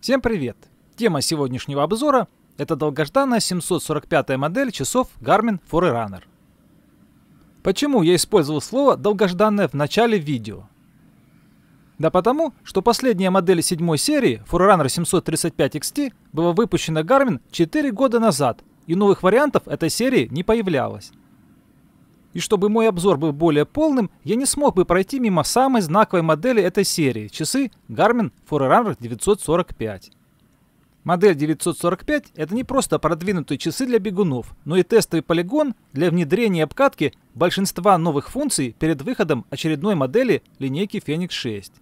Всем привет! Тема сегодняшнего обзора – это долгожданная 745 модель часов Garmin Forerunner. Почему я использовал слово «долгожданное» в начале видео? Да потому, что последняя модель седьмой серии Forerunner 735 XT была выпущена Garmin 4 года назад, и новых вариантов этой серии не появлялось. И чтобы мой обзор был более полным, я не смог бы пройти мимо самой знаковой модели этой серии – часы Garmin Forerunner 945. Модель 945 – это не просто продвинутые часы для бегунов, но и тестовый полигон для внедрения и обкатки большинства новых функций перед выходом очередной модели линейки Phoenix 6.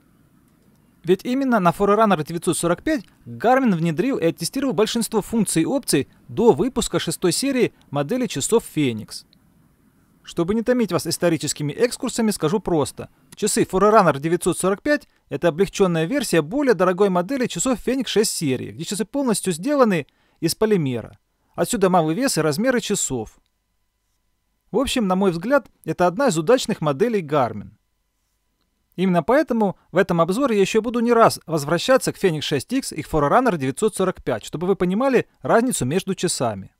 Ведь именно на Forerunner 945 Garmin внедрил и оттестировал большинство функций и опций до выпуска шестой серии модели часов Phoenix. Чтобы не томить вас историческими экскурсами, скажу просто. Часы Forerunner 945 – это облегченная версия более дорогой модели часов Fenix 6 серии, где часы полностью сделаны из полимера. Отсюда малый вес и размеры часов. В общем, на мой взгляд, это одна из удачных моделей Garmin. Именно поэтому в этом обзоре я еще буду не раз возвращаться к Fenix 6X и к Forerunner 945, чтобы вы понимали разницу между часами.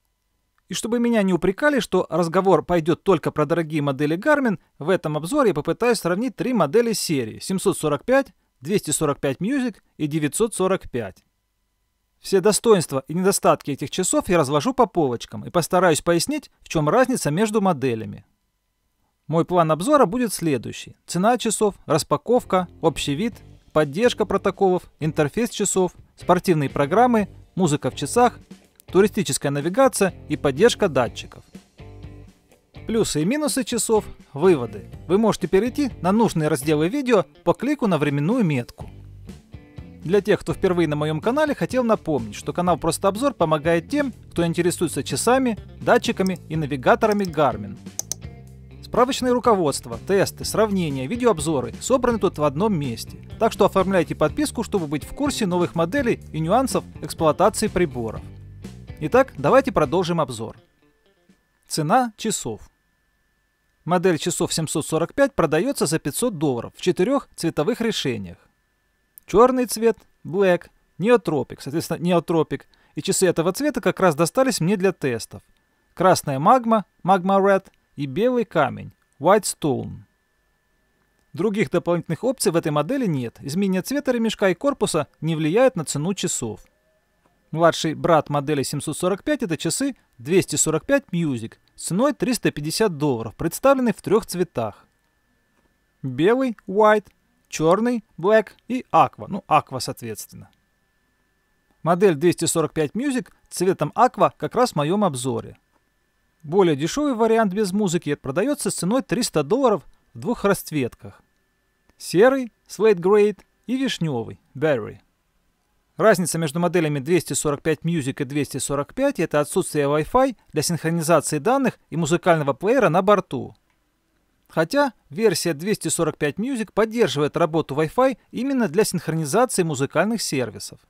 И чтобы меня не упрекали, что разговор пойдет только про дорогие модели Garmin, в этом обзоре я попытаюсь сравнить три модели серии 745, 245 Music и 945. Все достоинства и недостатки этих часов я разложу по полочкам и постараюсь пояснить, в чем разница между моделями. Мой план обзора будет следующий. Цена часов, распаковка, общий вид, поддержка протоколов, интерфейс часов, спортивные программы, музыка в часах туристическая навигация и поддержка датчиков. Плюсы и минусы часов – выводы. Вы можете перейти на нужные разделы видео по клику на временную метку. Для тех, кто впервые на моем канале, хотел напомнить, что канал Просто Обзор помогает тем, кто интересуется часами, датчиками и навигаторами Garmin. Справочные руководства, тесты, сравнения, видеообзоры собраны тут в одном месте. Так что оформляйте подписку, чтобы быть в курсе новых моделей и нюансов эксплуатации приборов. Итак, давайте продолжим обзор. Цена часов. Модель часов 745 продается за 500 долларов в четырех цветовых решениях. Черный цвет, black, неотропик, соответственно, неотропик. И часы этого цвета как раз достались мне для тестов. Красная магма, магма red и белый камень, white stone. Других дополнительных опций в этой модели нет. Изменение цвета ремешка и корпуса не влияет на цену часов. Младший брат модели 745 – это часы 245 Music ценой 350 долларов, представлены в трех цветах. Белый – white, черный – black и aqua, ну aqua соответственно. Модель 245 Music цветом aqua как раз в моем обзоре. Более дешевый вариант без музыки продается с ценой 300 долларов в двух расцветках. Серый – slate grade и вишневый – berry. Разница между моделями 245 Music и 245 – это отсутствие Wi-Fi для синхронизации данных и музыкального плеера на борту. Хотя версия 245 Music поддерживает работу Wi-Fi именно для синхронизации музыкальных сервисов.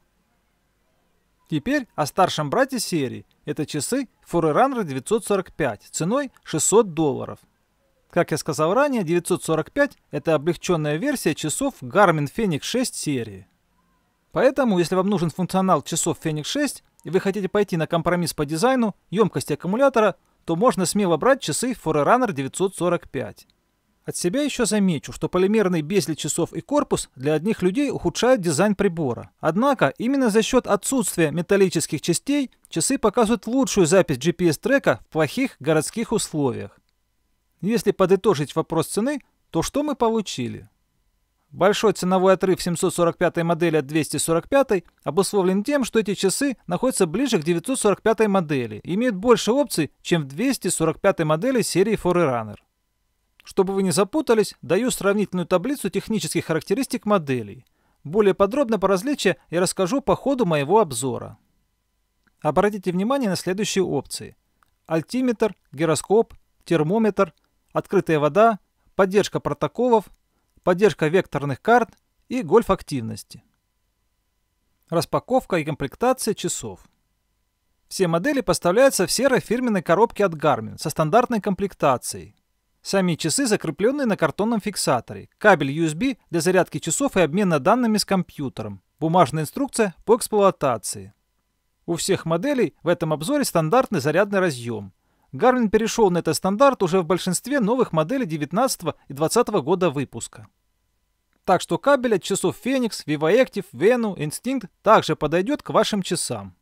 Теперь о старшем брате серии. Это часы Forerunner 945 ценой 600 долларов. Как я сказал ранее, 945 – это облегченная версия часов Garmin Fenix 6 серии. Поэтому, если вам нужен функционал часов Fenix 6, и вы хотите пойти на компромисс по дизайну, емкости аккумулятора, то можно смело брать часы Forerunner 945. От себя еще замечу, что полимерный безли часов и корпус для одних людей ухудшают дизайн прибора. Однако, именно за счет отсутствия металлических частей, часы показывают лучшую запись GPS-трека в плохих городских условиях. Если подытожить вопрос цены, то что мы получили? Большой ценовой отрыв 745 модели от 245 обусловлен тем, что эти часы находятся ближе к 945 модели и имеют больше опций, чем в 245 модели серии Forerunner. Чтобы вы не запутались, даю сравнительную таблицу технических характеристик моделей. Более подробно по различия я расскажу по ходу моего обзора. Обратите внимание на следующие опции. Альтиметр, гироскоп, термометр, открытая вода, поддержка протоколов, поддержка векторных карт и гольф активности. Распаковка и комплектация часов. Все модели поставляются в серой фирменной коробке от Garmin со стандартной комплектацией. Сами часы закреплены на картонном фиксаторе, кабель USB для зарядки часов и обмена данными с компьютером, бумажная инструкция по эксплуатации. У всех моделей в этом обзоре стандартный зарядный разъем – Garmin перешел на этот стандарт уже в большинстве новых моделей 19 и 20 года выпуска. Так что кабель от часов Phoenix, Vivoactive, Venu, Instinct также подойдет к вашим часам.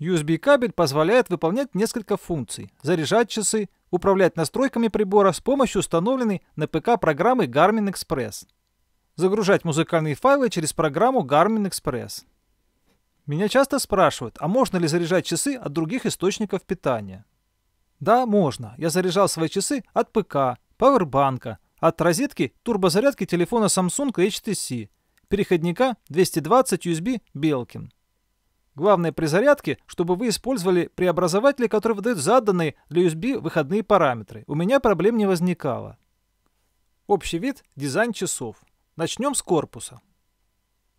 USB кабель позволяет выполнять несколько функций – заряжать часы, управлять настройками прибора с помощью установленной на ПК программы Garmin Express, загружать музыкальные файлы через программу Garmin Express. Меня часто спрашивают, а можно ли заряжать часы от других источников питания? Да, можно. Я заряжал свои часы от ПК, пауэрбанка, от розетки турбозарядки телефона Samsung HTC, переходника 220 USB Belkin. Главное при зарядке, чтобы вы использовали преобразователи, которые выдают заданные для USB выходные параметры. У меня проблем не возникало. Общий вид – дизайн часов. Начнем с корпуса.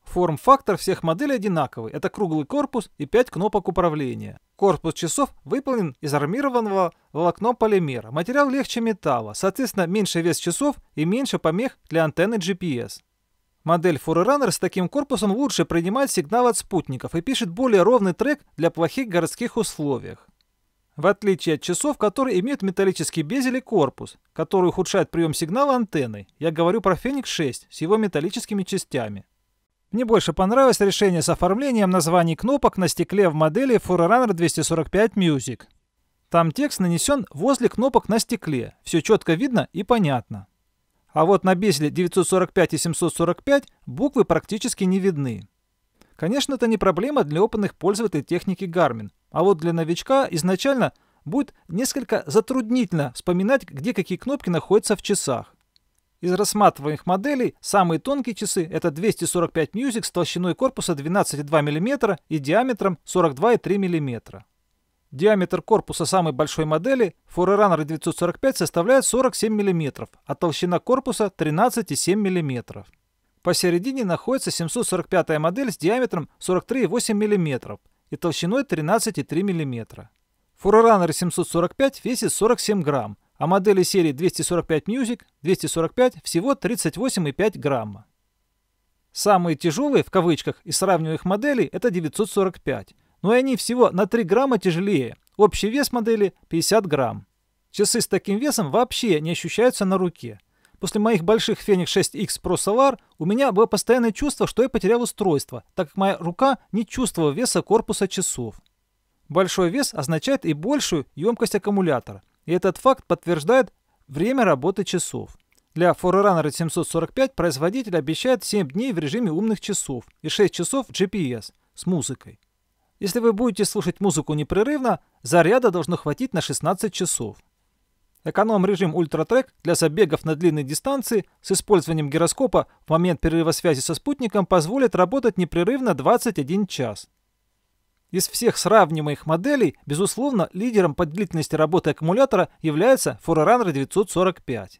Форм-фактор всех моделей одинаковый. Это круглый корпус и 5 кнопок управления. Корпус часов выполнен из армированного волокно полимера. Материал легче металла, соответственно, меньше вес часов и меньше помех для антенны GPS. Модель Forerunner с таким корпусом лучше принимает сигнал от спутников и пишет более ровный трек для плохих городских условиях. В отличие от часов, которые имеют металлический безель и корпус, который ухудшает прием сигнала антенной, я говорю про Феникс 6 с его металлическими частями. Мне больше понравилось решение с оформлением названий кнопок на стекле в модели Forerunner 245 Music. Там текст нанесен возле кнопок на стекле. Все четко видно и понятно. А вот на Бесле 945 и 745 буквы практически не видны. Конечно, это не проблема для опытных пользователей техники Garmin. А вот для новичка изначально будет несколько затруднительно вспоминать, где какие кнопки находятся в часах. Из рассматриваемых моделей самые тонкие часы – это 245 Music с толщиной корпуса 12,2 мм и диаметром 42,3 мм. Диаметр корпуса самой большой модели Forerunner 945 составляет 47 мм, а толщина корпуса 13,7 мм. Посередине находится 745 модель с диаметром 43,8 мм и толщиной 13,3 мм. Forerunner 745 весит 47 грамм, а модели серии 245 Music 245 всего 38,5 грамма. Самые тяжелые, в кавычках, и сравниваю их модели, это 945, но и они всего на 3 грамма тяжелее, общий вес модели 50 грамм. Часы с таким весом вообще не ощущаются на руке. После моих больших Fenix 6X Pro Solar у меня было постоянное чувство, что я потерял устройство, так как моя рука не чувствовала веса корпуса часов. Большой вес означает и большую емкость аккумулятора – и этот факт подтверждает время работы часов. Для Forerunner 745 производитель обещает 7 дней в режиме умных часов и 6 часов GPS с музыкой. Если вы будете слушать музыку непрерывно, заряда должно хватить на 16 часов. Эконом-режим ультратрек для забегов на длинной дистанции с использованием гироскопа в момент перерыва связи со спутником позволит работать непрерывно 21 час. Из всех сравнимых моделей, безусловно, лидером по длительности работы аккумулятора является Forerunner 945.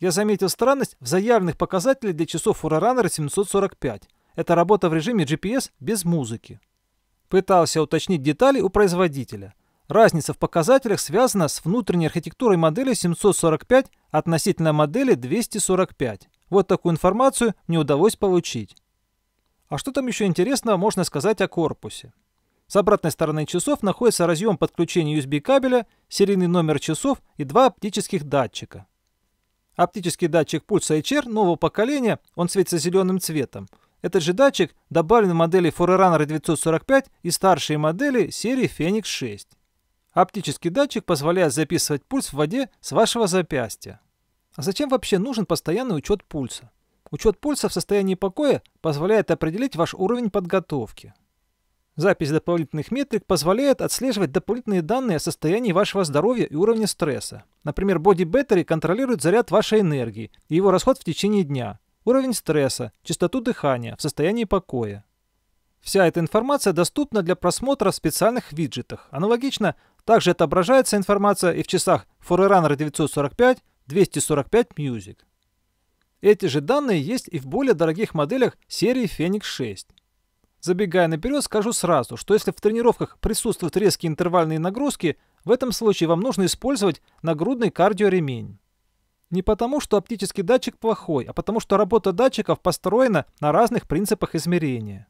Я заметил странность в заявленных показателях для часов Forerunner 745. Это работа в режиме GPS без музыки. Пытался уточнить детали у производителя. Разница в показателях связана с внутренней архитектурой модели 745 относительно модели 245. Вот такую информацию мне удалось получить. А что там еще интересного можно сказать о корпусе? С обратной стороны часов находится разъем подключения USB кабеля, серийный номер часов и два оптических датчика. Оптический датчик пульса HR нового поколения, он светится зеленым цветом. Этот же датчик добавлен в модели Forerunner 945 и старшие модели серии Phoenix 6. Оптический датчик позволяет записывать пульс в воде с вашего запястья. А зачем вообще нужен постоянный учет пульса? Учет пульса в состоянии покоя позволяет определить ваш уровень подготовки. Запись дополнительных метрик позволяет отслеживать дополнительные данные о состоянии вашего здоровья и уровня стресса. Например, Body Battery контролирует заряд вашей энергии и его расход в течение дня, уровень стресса, частоту дыхания, в состоянии покоя. Вся эта информация доступна для просмотра в специальных виджетах. Аналогично, также отображается информация и в часах Forerunner 945, 245 Music. Эти же данные есть и в более дорогих моделях серии Phoenix 6. Забегая наперед, скажу сразу, что если в тренировках присутствуют резкие интервальные нагрузки, в этом случае вам нужно использовать нагрудный кардиоремень. Не потому, что оптический датчик плохой, а потому, что работа датчиков построена на разных принципах измерения.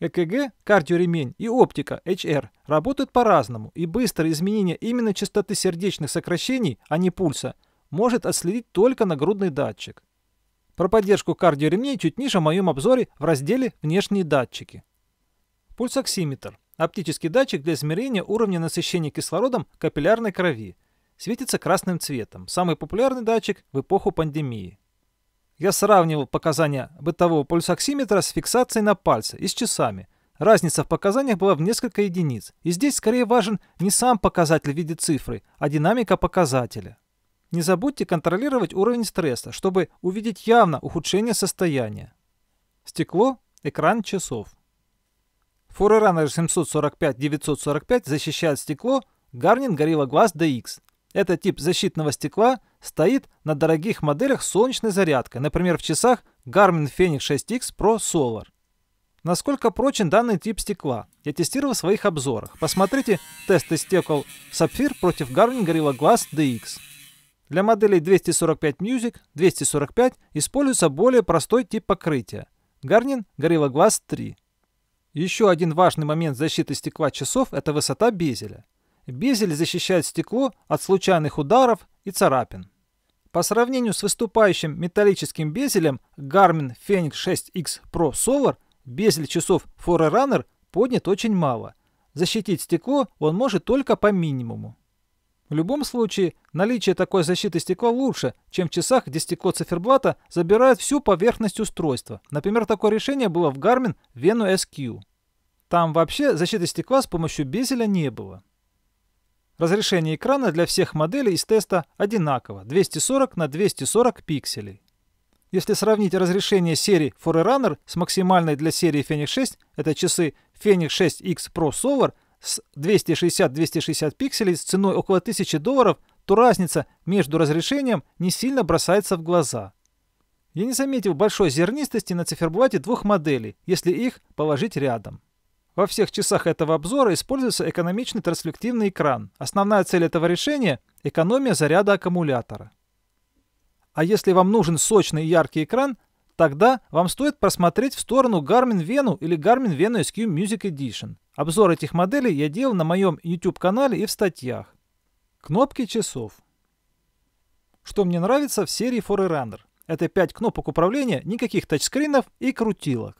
ЭКГ, кардиоремень и оптика HR работают по-разному, и быстрое изменение именно частоты сердечных сокращений, а не пульса, может отследить только нагрудный датчик. Про поддержку кардиоремней чуть ниже в моем обзоре в разделе «Внешние датчики». Пульсоксиметр – оптический датчик для измерения уровня насыщения кислородом капиллярной крови. Светится красным цветом. Самый популярный датчик в эпоху пандемии. Я сравнивал показания бытового пульсоксиметра с фиксацией на пальце и с часами. Разница в показаниях была в несколько единиц. И здесь скорее важен не сам показатель в виде цифры, а динамика показателя. Не забудьте контролировать уровень стресса, чтобы увидеть явно ухудшение состояния. Стекло, экран часов. Forerunner 745-945 защищает стекло Garmin Gorilla Glass DX. Этот тип защитного стекла стоит на дорогих моделях с солнечной зарядкой, например, в часах Garmin Fenix 6X Pro Solar. Насколько прочен данный тип стекла, я тестировал в своих обзорах. Посмотрите тесты стекол Sapphire против Garmin Gorilla Glass DX. Для моделей 245 Music 245 используется более простой тип покрытия – Garnin Gorilla Glass 3. Еще один важный момент защиты стекла часов – это высота безеля. Безель защищает стекло от случайных ударов и царапин. По сравнению с выступающим металлическим безелем Garmin Fenix 6X Pro Solar, безель часов Forerunner поднят очень мало. Защитить стекло он может только по минимуму. В любом случае, наличие такой защиты стекла лучше, чем в часах, где стекло циферблата забирает всю поверхность устройства. Например, такое решение было в Garmin Venu SQ. Там вообще защиты стекла с помощью безеля не было. Разрешение экрана для всех моделей из теста одинаково – 240 на 240 пикселей. Если сравнить разрешение серии Forerunner с максимальной для серии Fenix 6, это часы Fenix 6X Pro Solar – с 260-260 пикселей с ценой около 1000 долларов, то разница между разрешением не сильно бросается в глаза. Я не заметил большой зернистости на циферблате двух моделей, если их положить рядом. Во всех часах этого обзора используется экономичный транслективный экран. Основная цель этого решения – экономия заряда аккумулятора. А если вам нужен сочный и яркий экран, Тогда вам стоит просмотреть в сторону Garmin Venu или Garmin Venu SQ Music Edition. Обзор этих моделей я делал на моем YouTube-канале и в статьях. Кнопки часов. Что мне нравится в серии Forerunner. Это 5 кнопок управления, никаких тачскринов и крутилок.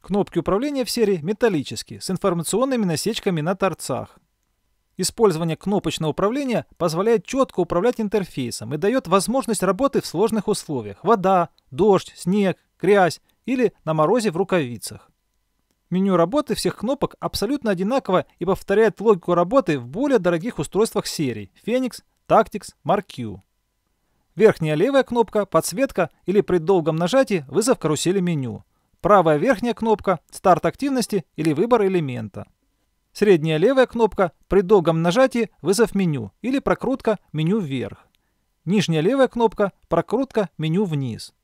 Кнопки управления в серии металлические, с информационными насечками на торцах. Использование кнопочного управления позволяет четко управлять интерфейсом и дает возможность работы в сложных условиях – вода, дождь, снег, грязь или на морозе в рукавицах. Меню работы всех кнопок абсолютно одинаково и повторяет логику работы в более дорогих устройствах серии Phoenix, Tactics, Mark Q. Верхняя левая кнопка – подсветка или при долгом нажатии вызов карусели меню. Правая верхняя кнопка – старт активности или выбор элемента. Средняя левая кнопка при долгом нажатии «Вызов меню» или прокрутка «Меню вверх». Нижняя левая кнопка прокрутка «Меню вниз».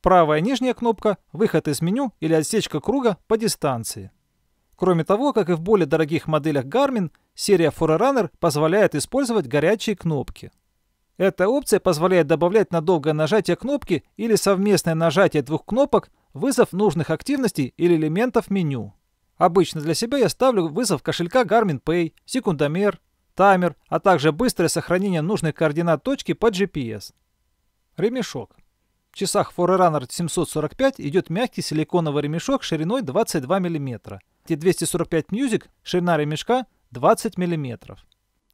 Правая нижняя кнопка «Выход из меню» или отсечка круга по дистанции. Кроме того, как и в более дорогих моделях Garmin, серия Forerunner позволяет использовать горячие кнопки. Эта опция позволяет добавлять на долгое нажатие кнопки или совместное нажатие двух кнопок вызов нужных активностей или элементов меню. Обычно для себя я ставлю вызов кошелька Garmin Pay, секундомер, таймер, а также быстрое сохранение нужных координат точки по GPS. Ремешок. В часах Forerunner 745 идет мягкий силиконовый ремешок шириной 22 мм. t 245 Music ширина ремешка 20 мм.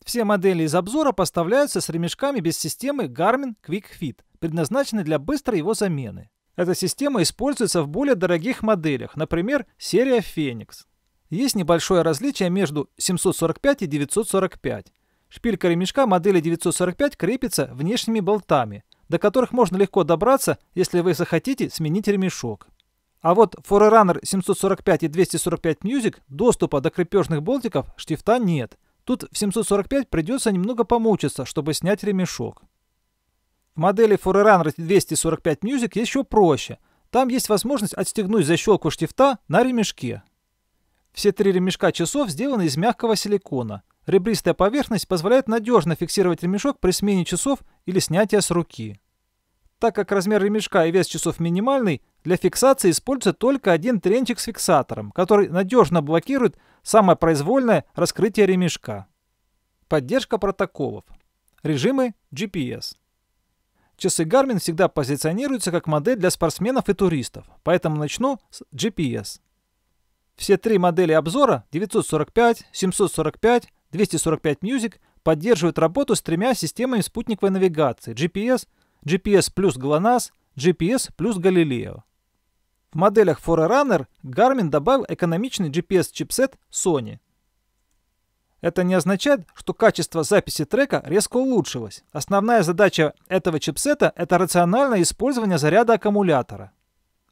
Все модели из обзора поставляются с ремешками без системы Garmin Quick Fit, предназначенной для быстрой его замены. Эта система используется в более дорогих моделях, например, серия Феникс. Есть небольшое различие между 745 и 945. Шпилька ремешка модели 945 крепится внешними болтами, до которых можно легко добраться, если вы захотите сменить ремешок. А вот Forerunner 745 и 245 Music доступа до крепежных болтиков штифта нет. Тут в 745 придется немного помучиться, чтобы снять ремешок. В модели Forerunner 245 Music еще проще. Там есть возможность отстегнуть защелку штифта на ремешке. Все три ремешка часов сделаны из мягкого силикона. Ребристая поверхность позволяет надежно фиксировать ремешок при смене часов или снятии с руки. Так как размер ремешка и вес часов минимальный, для фиксации используется только один тренчик с фиксатором, который надежно блокирует самое произвольное раскрытие ремешка. Поддержка протоколов. Режимы GPS. Часы Garmin всегда позиционируются как модель для спортсменов и туристов, поэтому начну с GPS. Все три модели обзора 945, 745, 245 Music поддерживают работу с тремя системами спутниковой навигации GPS, GPS плюс GLONASS, GPS плюс Galileo. В моделях Forerunner Garmin добавил экономичный GPS-чипсет Sony – это не означает, что качество записи трека резко улучшилось. Основная задача этого чипсета — это рациональное использование заряда аккумулятора.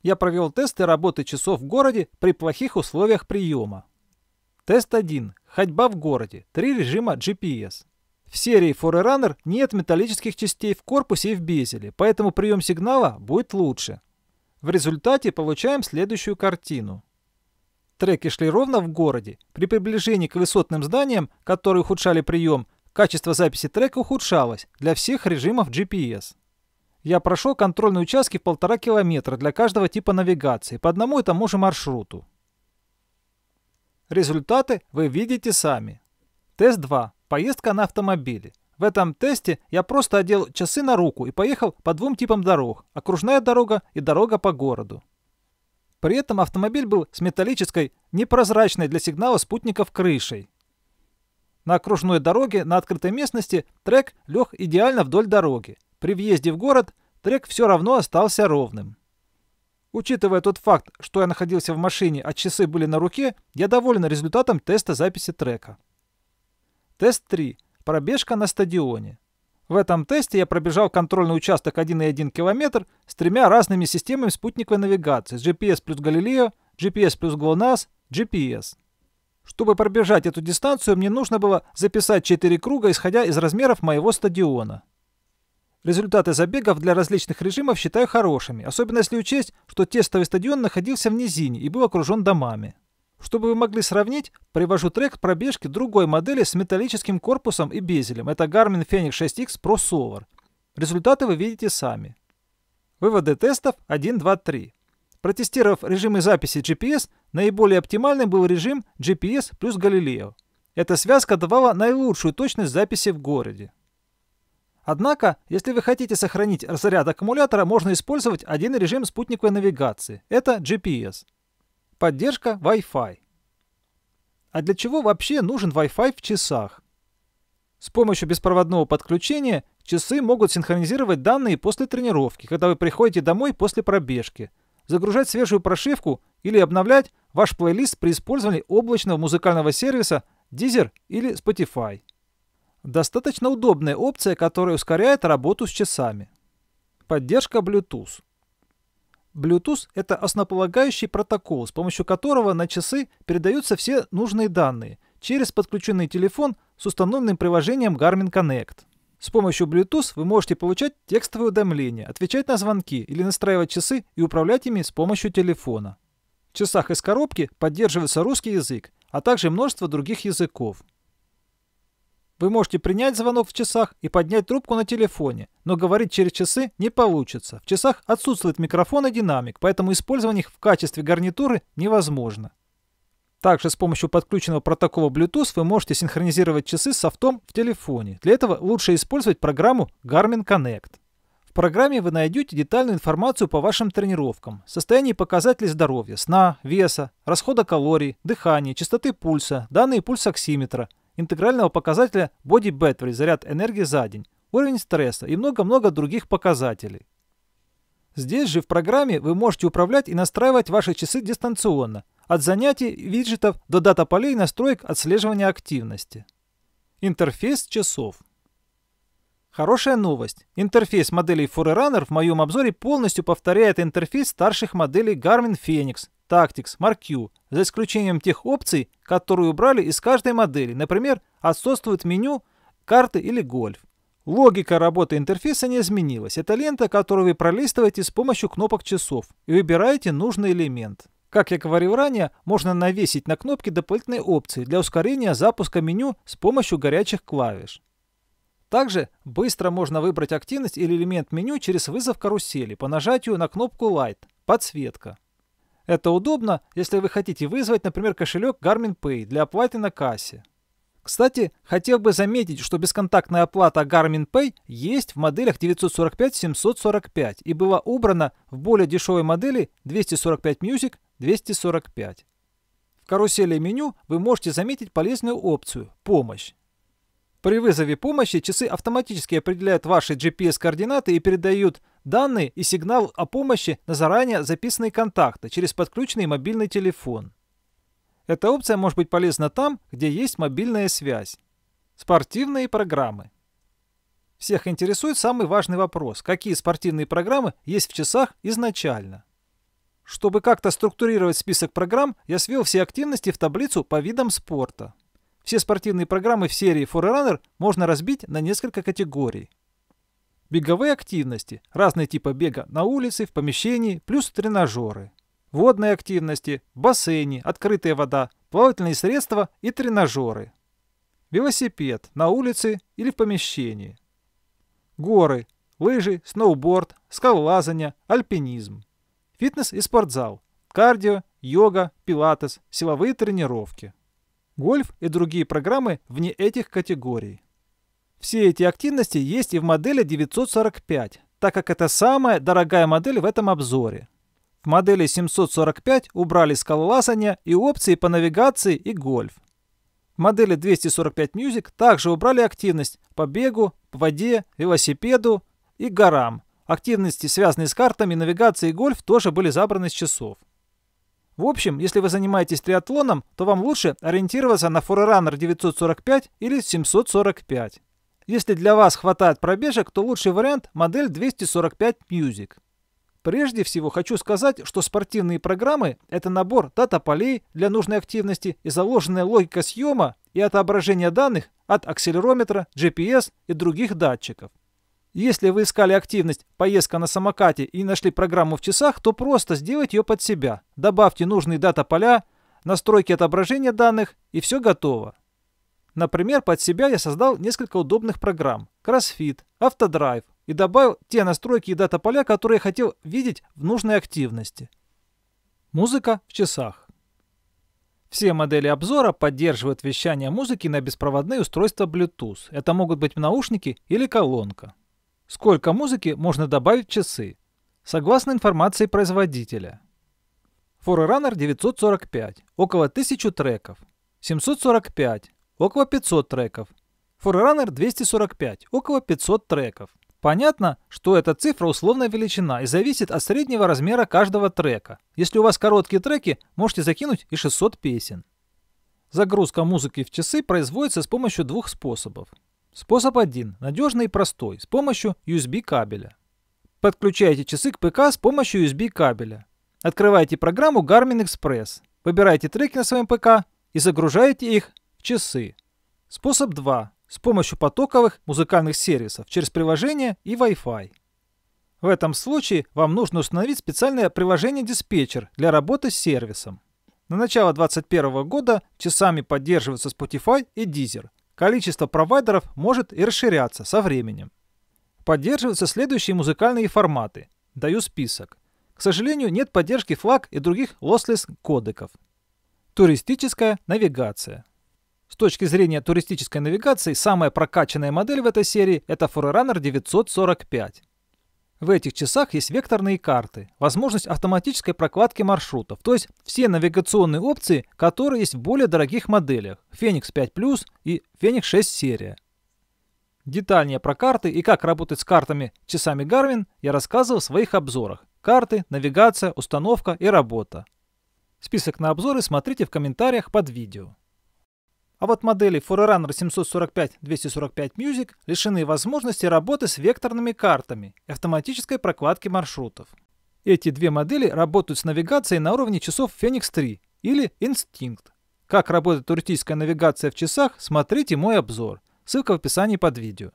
Я провел тесты работы часов в городе при плохих условиях приема. Тест 1. Ходьба в городе. Три режима GPS. В серии Forerunner нет металлических частей в корпусе и в безеле, поэтому прием сигнала будет лучше. В результате получаем следующую картину. Треки шли ровно в городе. При приближении к высотным зданиям, которые ухудшали прием, качество записи трека ухудшалось для всех режимов GPS. Я прошел контрольные участки в полтора километра для каждого типа навигации, по одному и тому же маршруту. Результаты вы видите сами. Тест 2. Поездка на автомобиле. В этом тесте я просто одел часы на руку и поехал по двум типам дорог – окружная дорога и дорога по городу. При этом автомобиль был с металлической, непрозрачной для сигнала спутников крышей. На окружной дороге на открытой местности трек лег идеально вдоль дороги. При въезде в город трек все равно остался ровным. Учитывая тот факт, что я находился в машине, а часы были на руке, я доволен результатом теста записи трека. Тест 3. Пробежка на стадионе. В этом тесте я пробежал контрольный участок 1,1 километр с тремя разными системами спутниковой навигации GPS плюс Галилео, GPS плюс GLONASS, GPS. Чтобы пробежать эту дистанцию, мне нужно было записать 4 круга, исходя из размеров моего стадиона. Результаты забегов для различных режимов считаю хорошими, особенно если учесть, что тестовый стадион находился в низине и был окружен домами. Чтобы вы могли сравнить, привожу трек пробежки другой модели с металлическим корпусом и безелем. Это Garmin Fenix 6X Pro Solar. Результаты вы видите сами. Выводы тестов 1, 2, 3. Протестировав режимы записи GPS, наиболее оптимальным был режим GPS плюс Galileo. Эта связка давала наилучшую точность записи в городе. Однако, если вы хотите сохранить заряд аккумулятора, можно использовать один режим спутниковой навигации. Это GPS. Поддержка Wi-Fi. А для чего вообще нужен Wi-Fi в часах? С помощью беспроводного подключения часы могут синхронизировать данные после тренировки, когда вы приходите домой после пробежки, загружать свежую прошивку или обновлять ваш плейлист при использовании облачного музыкального сервиса Deezer или Spotify. Достаточно удобная опция, которая ускоряет работу с часами. Поддержка Bluetooth. Bluetooth — это основополагающий протокол, с помощью которого на часы передаются все нужные данные через подключенный телефон с установленным приложением Garmin Connect. С помощью Bluetooth вы можете получать текстовые уведомления, отвечать на звонки или настраивать часы и управлять ими с помощью телефона. В часах из коробки поддерживается русский язык, а также множество других языков. Вы можете принять звонок в часах и поднять трубку на телефоне, но говорить через часы не получится. В часах отсутствует микрофон и динамик, поэтому использование их в качестве гарнитуры невозможно. Также с помощью подключенного протокола Bluetooth вы можете синхронизировать часы с софтом в телефоне. Для этого лучше использовать программу Garmin Connect. В программе вы найдете детальную информацию по вашим тренировкам, состоянии показателей здоровья, сна, веса, расхода калорий, дыхания, частоты пульса, данные пульсоксиметра – интегрального показателя Body Battery, заряд энергии за день, уровень стресса и много-много других показателей. Здесь же в программе вы можете управлять и настраивать ваши часы дистанционно, от занятий, виджетов до дата-полей настроек отслеживания активности. Интерфейс часов. Хорошая новость. Интерфейс моделей Forerunner в моем обзоре полностью повторяет интерфейс старших моделей Garmin Fenix Tactics, Mark Q, за исключением тех опций, которые убрали из каждой модели, например, отсутствует меню, карты или гольф. Логика работы интерфейса не изменилась. Это лента, которую вы пролистываете с помощью кнопок часов и выбираете нужный элемент. Как я говорил ранее, можно навесить на кнопки дополнительные опции для ускорения запуска меню с помощью горячих клавиш. Также быстро можно выбрать активность или элемент меню через вызов карусели по нажатию на кнопку Light – подсветка. Это удобно, если вы хотите вызвать, например, кошелек Garmin Pay для оплаты на кассе. Кстати, хотел бы заметить, что бесконтактная оплата Garmin Pay есть в моделях 945-745 и была убрана в более дешевой модели 245 Music 245. В карусели меню вы можете заметить полезную опцию «Помощь». При вызове помощи часы автоматически определяют ваши GPS-координаты и передают данные и сигнал о помощи на заранее записанные контакты через подключенный мобильный телефон. Эта опция может быть полезна там, где есть мобильная связь. Спортивные программы. Всех интересует самый важный вопрос, какие спортивные программы есть в часах изначально. Чтобы как-то структурировать список программ, я свел все активности в таблицу по видам спорта. Все спортивные программы в серии Forerunner можно разбить на несколько категорий. Беговые активности, разные типы бега на улице, в помещении, плюс тренажеры. Водные активности, бассейны, открытая вода, плавательные средства и тренажеры. Велосипед на улице или в помещении. Горы, лыжи, сноуборд, скалолазание, альпинизм. Фитнес и спортзал, кардио, йога, пилатес, силовые тренировки. Гольф и другие программы вне этих категорий. Все эти активности есть и в модели 945, так как это самая дорогая модель в этом обзоре. В модели 745 убрали скалолазание и опции по навигации и гольф. В модели 245 Music также убрали активность по бегу, по воде, велосипеду и горам. Активности, связанные с картами, навигацией и гольф, тоже были забраны с часов. В общем, если вы занимаетесь триатлоном, то вам лучше ориентироваться на Forerunner 945 или 745. Если для вас хватает пробежек, то лучший вариант – модель 245 Music. Прежде всего хочу сказать, что спортивные программы – это набор дата-полей для нужной активности и заложенная логика съема и отображения данных от акселерометра, GPS и других датчиков. Если вы искали активность поездка на самокате и нашли программу в часах, то просто сделайте ее под себя. Добавьте нужные дата-поля, настройки отображения данных и все готово. Например, под себя я создал несколько удобных программ – CrossFit, Автодрайв и добавил те настройки и дата-поля, которые я хотел видеть в нужной активности. Музыка в часах. Все модели обзора поддерживают вещание музыки на беспроводные устройства Bluetooth. Это могут быть наушники или колонка. Сколько музыки можно добавить в часы? Согласно информации производителя. Forerunner 945, около 1000 треков. 745, около 500 треков. Forerunner 245, около 500 треков. Понятно, что эта цифра условная величина и зависит от среднего размера каждого трека. Если у вас короткие треки, можете закинуть и 600 песен. Загрузка музыки в часы производится с помощью двух способов. Способ 1 надежный и простой, с помощью USB кабеля. Подключаете часы к ПК с помощью USB кабеля. Открываете программу Garmin Express, выбираете треки на своем ПК и загружаете их часы. Способ 2. С помощью потоковых музыкальных сервисов через приложение и Wi-Fi. В этом случае вам нужно установить специальное приложение «Диспетчер» для работы с сервисом. На начало 2021 года часами поддерживаются Spotify и Deezer. Количество провайдеров может и расширяться со временем. Поддерживаются следующие музыкальные форматы. Даю список. К сожалению, нет поддержки флаг и других lossless кодеков. Туристическая навигация. С точки зрения туристической навигации, самая прокачанная модель в этой серии – это Forerunner 945. В этих часах есть векторные карты, возможность автоматической прокладки маршрутов, то есть все навигационные опции, которые есть в более дорогих моделях Phoenix 5 и Phoenix 6 серия. Детальнее про карты и как работать с картами часами Garmin я рассказывал в своих обзорах. Карты, навигация, установка и работа. Список на обзоры смотрите в комментариях под видео. А вот модели Forerunner 745-245 Music лишены возможности работы с векторными картами и автоматической прокладки маршрутов. Эти две модели работают с навигацией на уровне часов Phoenix 3 или Instinct. Как работает туристическая навигация в часах, смотрите мой обзор. Ссылка в описании под видео.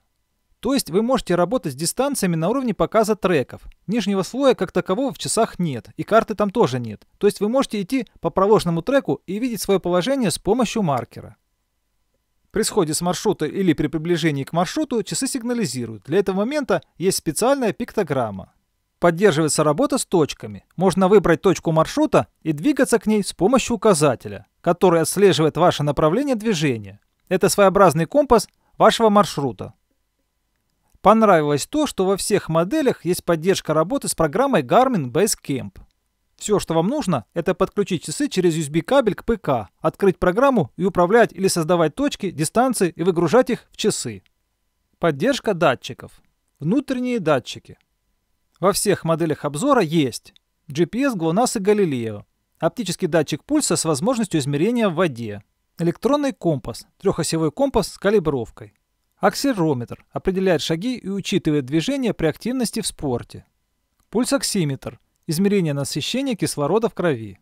То есть вы можете работать с дистанциями на уровне показа треков. Нижнего слоя как такового в часах нет, и карты там тоже нет. То есть вы можете идти по проложенному треку и видеть свое положение с помощью маркера. При сходе с маршрута или при приближении к маршруту часы сигнализируют. Для этого момента есть специальная пиктограмма. Поддерживается работа с точками. Можно выбрать точку маршрута и двигаться к ней с помощью указателя, который отслеживает ваше направление движения. Это своеобразный компас вашего маршрута. Понравилось то, что во всех моделях есть поддержка работы с программой Garmin Basecamp. Все, что вам нужно, это подключить часы через USB-кабель к ПК, открыть программу и управлять или создавать точки, дистанции и выгружать их в часы. Поддержка датчиков. Внутренние датчики. Во всех моделях обзора есть GPS, GLONASS и Галилео, оптический датчик пульса с возможностью измерения в воде, электронный компас, трехосевой компас с калибровкой, акселерометр, определяет шаги и учитывает движение при активности в спорте, пульсоксиметр, Измерение насыщения кислорода в крови.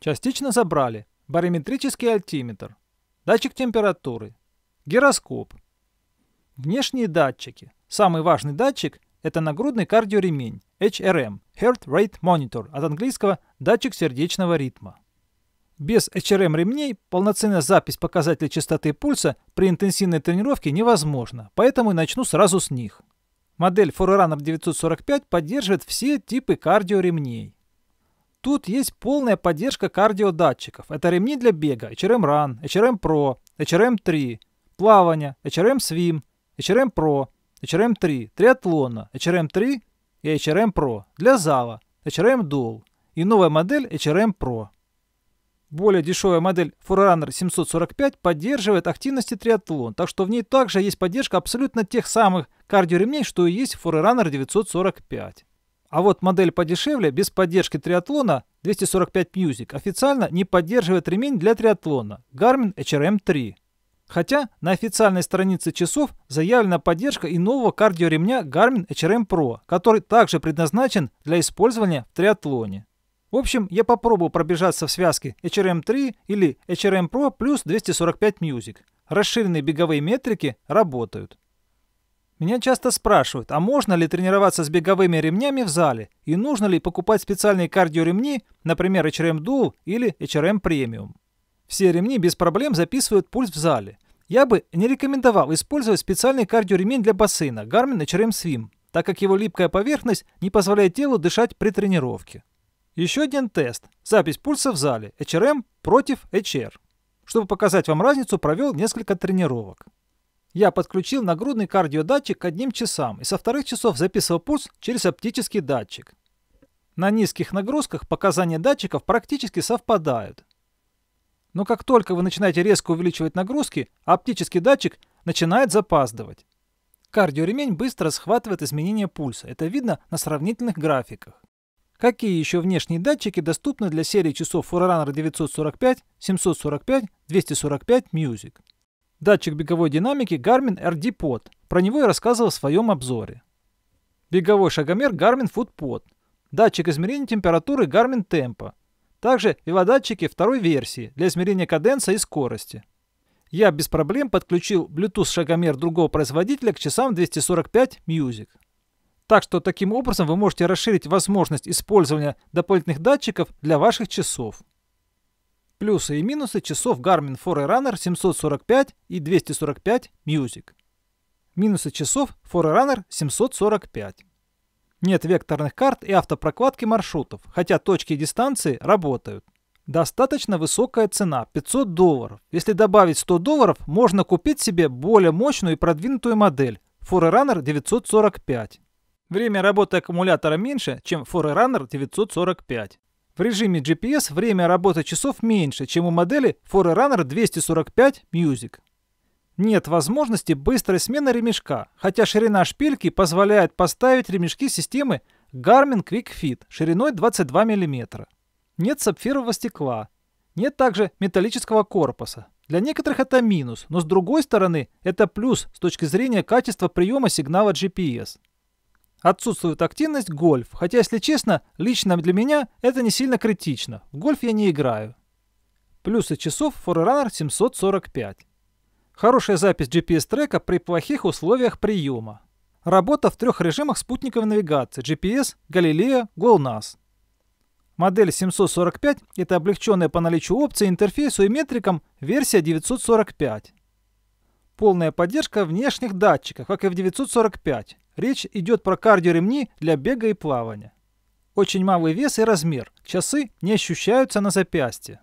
Частично забрали барометрический альтиметр, датчик температуры, гироскоп, внешние датчики. Самый важный датчик – это нагрудный кардиоремень HRM – Heart Rate Monitor, от английского «датчик сердечного ритма». Без HRM-ремней полноценная запись показателей частоты пульса при интенсивной тренировке невозможна, поэтому и начну сразу с них – Модель Forerunner 945 поддерживает все типы кардиоремней. Тут есть полная поддержка кардиодатчиков. Это ремни для бега HRM Run, HRM Pro, HRM 3, плавания, HRM Swim, HRM Pro, HRM 3, триатлона, HRM 3 и HRM Pro для зала, HRM Dual и новая модель HRM Pro. Более дешевая модель Forerunner 745 поддерживает активности триатлон, так что в ней также есть поддержка абсолютно тех самых кардиоремней, что и есть в Forerunner 945. А вот модель подешевле, без поддержки триатлона 245 Music, официально не поддерживает ремень для триатлона Garmin HRM3. Хотя на официальной странице часов заявлена поддержка и нового кардиоремня Garmin HRM Pro, который также предназначен для использования в триатлоне. В общем, я попробовал пробежаться в связке HRM3 или HRM Pro плюс 245 Music. Расширенные беговые метрики работают. Меня часто спрашивают, а можно ли тренироваться с беговыми ремнями в зале и нужно ли покупать специальные кардиоремни, например, HRM Dual или HRM Premium. Все ремни без проблем записывают пульс в зале. Я бы не рекомендовал использовать специальный кардиоремень для бассейна Garmin HRM Swim, так как его липкая поверхность не позволяет телу дышать при тренировке. Еще один тест. Запись пульса в зале. HRM против HR. Чтобы показать вам разницу, провел несколько тренировок. Я подключил нагрудный кардиодатчик к одним часам и со вторых часов записывал пульс через оптический датчик. На низких нагрузках показания датчиков практически совпадают. Но как только вы начинаете резко увеличивать нагрузки, оптический датчик начинает запаздывать. Кардиоремень быстро схватывает изменения пульса. Это видно на сравнительных графиках. Какие еще внешние датчики доступны для серии часов Forerunner 945, 745, 245 Music? Датчик беговой динамики Garmin RD-POD. Про него я рассказывал в своем обзоре. Беговой шагомер Garmin Foot Pod. Датчик измерения температуры Garmin Tempo. Также велодатчики второй версии для измерения каденса и скорости. Я без проблем подключил Bluetooth шагомер другого производителя к часам 245 Music. Так что таким образом вы можете расширить возможность использования дополнительных датчиков для ваших часов. Плюсы и минусы часов Garmin Forerunner 745 и 245 Music. Минусы часов Forerunner 745. Нет векторных карт и автопрокладки маршрутов, хотя точки и дистанции работают. Достаточно высокая цена – 500 долларов. Если добавить 100 долларов, можно купить себе более мощную и продвинутую модель – Forerunner 945. Время работы аккумулятора меньше, чем Forerunner 945. В режиме GPS время работы часов меньше, чем у модели Forerunner 245 Music. Нет возможности быстрой смены ремешка, хотя ширина шпильки позволяет поставить ремешки системы Garmin Quick Fit шириной 22 мм. Нет сапфирового стекла. Нет также металлического корпуса. Для некоторых это минус, но с другой стороны это плюс с точки зрения качества приема сигнала GPS. Отсутствует активность гольф, хотя, если честно, лично для меня это не сильно критично. В гольф я не играю. Плюсы часов Forerunner 745. Хорошая запись GPS-трека при плохих условиях приема. Работа в трех режимах спутниковой навигации GPS, Galileo, GLONASS. Модель 745 – это облегченная по наличию опций интерфейсу и метрикам версия 945. Полная поддержка внешних датчиков, как и в 945. Речь идет про кардиоремни для бега и плавания. Очень малый вес и размер. Часы не ощущаются на запястье.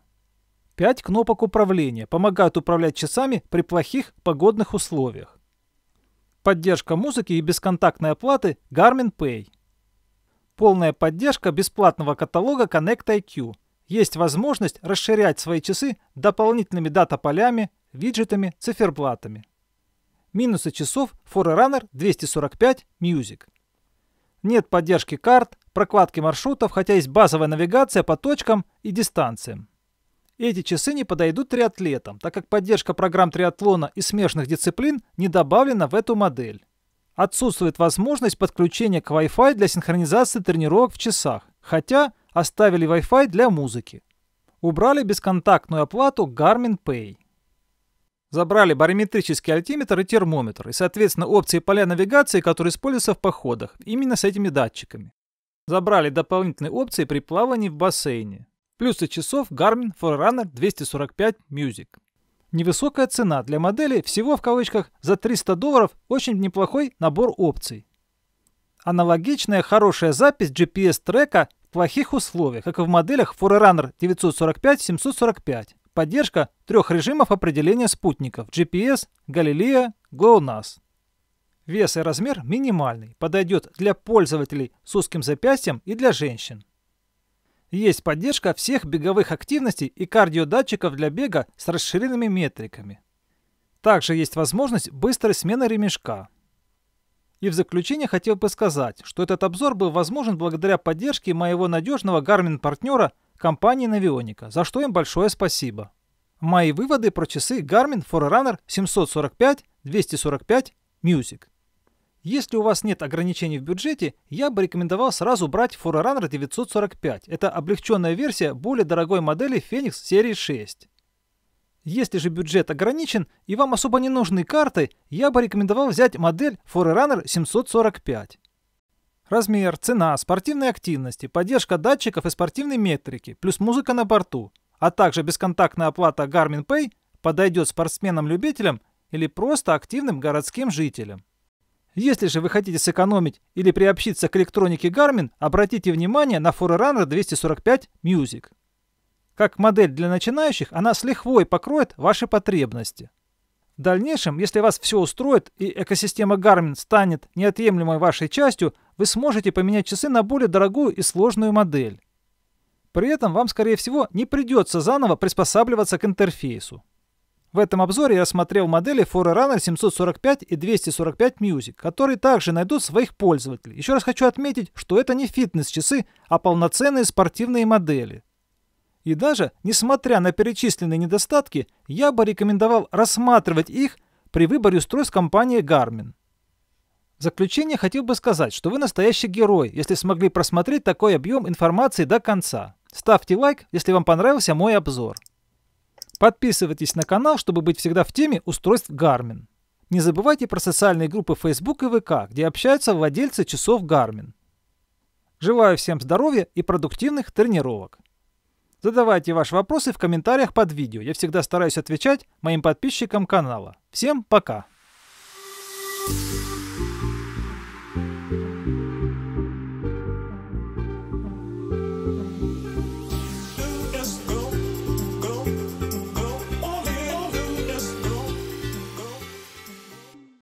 Пять кнопок управления помогают управлять часами при плохих погодных условиях. Поддержка музыки и бесконтактной оплаты Garmin Pay. Полная поддержка бесплатного каталога Connect IQ. Есть возможность расширять свои часы дополнительными дата-полями, виджетами, циферблатами минусы часов Forerunner 245 Music. Нет поддержки карт, прокладки маршрутов, хотя есть базовая навигация по точкам и дистанциям. Эти часы не подойдут триатлетам, так как поддержка программ триатлона и смешанных дисциплин не добавлена в эту модель. Отсутствует возможность подключения к Wi-Fi для синхронизации тренировок в часах, хотя оставили Wi-Fi для музыки. Убрали бесконтактную оплату Garmin Pay. Забрали барометрический альтиметр и термометр, и, соответственно, опции поля навигации, которые используются в походах, именно с этими датчиками. Забрали дополнительные опции при плавании в бассейне. Плюсы часов Garmin Forerunner 245 Music. Невысокая цена для модели всего в кавычках за 300 долларов очень неплохой набор опций. Аналогичная хорошая запись GPS-трека в плохих условиях, как и в моделях Forerunner 945-745 поддержка трех режимов определения спутников GPS, Galileo, GLONASS. Вес и размер минимальный, подойдет для пользователей с узким запястьем и для женщин. Есть поддержка всех беговых активностей и кардиодатчиков для бега с расширенными метриками. Также есть возможность быстрой смены ремешка – и в заключение хотел бы сказать, что этот обзор был возможен благодаря поддержке моего надежного Garmin-партнера компании Navionica, за что им большое спасибо. Мои выводы про часы Garmin Forerunner 745-245 Music. Если у вас нет ограничений в бюджете, я бы рекомендовал сразу брать Forerunner 945. Это облегченная версия более дорогой модели Phoenix серии 6. Если же бюджет ограничен и вам особо не нужны карты, я бы рекомендовал взять модель Forerunner 745. Размер, цена, спортивные активности, поддержка датчиков и спортивной метрики, плюс музыка на борту, а также бесконтактная оплата Garmin Pay подойдет спортсменам-любителям или просто активным городским жителям. Если же вы хотите сэкономить или приобщиться к электронике Garmin, обратите внимание на Forerunner 245 Music. Как модель для начинающих, она с лихвой покроет ваши потребности. В дальнейшем, если вас все устроит и экосистема Garmin станет неотъемлемой вашей частью, вы сможете поменять часы на более дорогую и сложную модель. При этом вам, скорее всего, не придется заново приспосабливаться к интерфейсу. В этом обзоре я рассмотрел модели Forerunner 745 и 245 Music, которые также найдут своих пользователей. Еще раз хочу отметить, что это не фитнес-часы, а полноценные спортивные модели. И даже, несмотря на перечисленные недостатки, я бы рекомендовал рассматривать их при выборе устройств компании Garmin. В заключение хотел бы сказать, что вы настоящий герой, если смогли просмотреть такой объем информации до конца. Ставьте лайк, если вам понравился мой обзор. Подписывайтесь на канал, чтобы быть всегда в теме устройств Garmin. Не забывайте про социальные группы Facebook и ВК, где общаются владельцы часов Garmin. Желаю всем здоровья и продуктивных тренировок! Задавайте ваши вопросы в комментариях под видео. Я всегда стараюсь отвечать моим подписчикам канала. Всем пока! Thank you